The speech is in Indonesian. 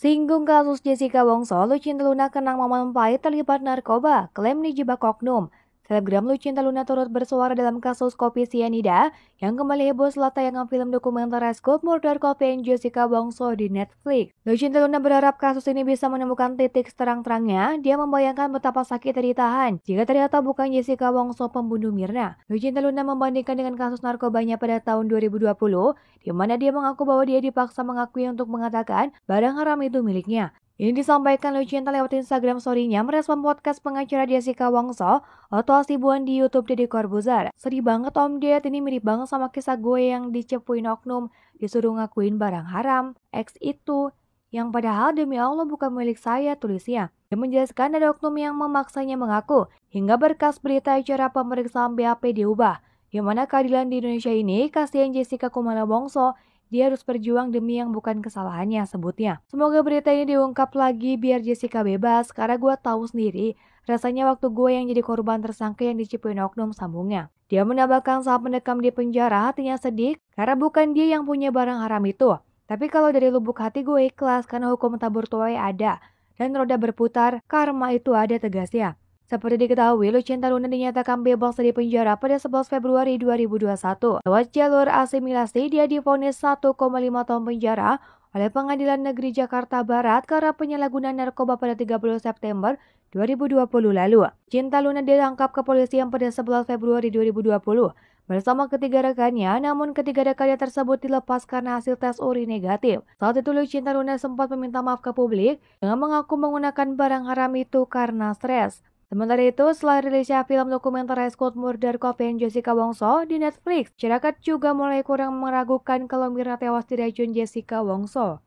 Singgung kasus Jessica Wongso, Lucinta Luna kenang momen pahit terlibat narkoba, klaim dijebak oknum. Selebgram Lucinta Luna turut bersuara dalam kasus kopi sianida yang kembali heboh setelah tayangan film dokumenter Scoop Murder Coffee and Jessica Wongso di Netflix. Lucinta Luna berharap kasus ini bisa menemukan titik terang-terangnya. Dia membayangkan betapa sakit ditahan jika ternyata bukan Jessica Wongso pembunuh Mirna. Lucinta Luna membandingkan dengan kasus narkobanya pada tahun 2020 di mana dia mengaku bahwa dia dipaksa mengakui untuk mengatakan barang haram itu miliknya. Ini disampaikan Lucinta lewat Instagram story-nya merespon podcast pengacara Jessica Wongso atau Asibuan di Youtube Deddy Corbuzier. Sedih banget Om Ded, ini mirip banget sama kisah gue yang dicepuin oknum, disuruh ngakuin barang haram, ex itu, yang padahal demi Allah bukan milik saya tulisnya. Dia menjelaskan ada oknum yang memaksanya mengaku, hingga berkas berita acara pemeriksaan BAP diubah. Yang mana keadilan di Indonesia ini, kasihan Jessica Kumala Wongso dia harus berjuang demi yang bukan kesalahannya sebutnya. Semoga berita ini diungkap lagi biar Jessica bebas karena gue tahu sendiri rasanya waktu gue yang jadi korban tersangka yang dicipuin oknum sambungnya. Dia menambahkan saat mendekam di penjara hatinya sedih karena bukan dia yang punya barang haram itu. Tapi kalau dari lubuk hati gue ikhlas karena hukum tabur tuai ada dan roda berputar, karma itu ada tegasnya. Seperti diketahui, Lucien Luna dinyatakan bebas dari penjara pada 11 Februari 2021. Lewat jalur asimilasi, dia difonis 1,5 tahun penjara oleh Pengadilan Negeri Jakarta Barat karena penyalahgunaan narkoba pada 30 September 2020 lalu. Cinta Luna ditangkap kepolisian pada 11 Februari 2020 bersama ketiga rekannya, namun ketiga rekannya tersebut dilepas karena hasil tes urin negatif. Saat itu Lucinta Luna sempat meminta maaf ke publik dengan mengaku menggunakan barang haram itu karena stres. Sementara itu, setelah rilisnya film dokumenter High School Murder Coven Jessica Wongso di Netflix, masyarakat juga mulai kurang meragukan kalau Mirna tewas racun Jessica Wongso.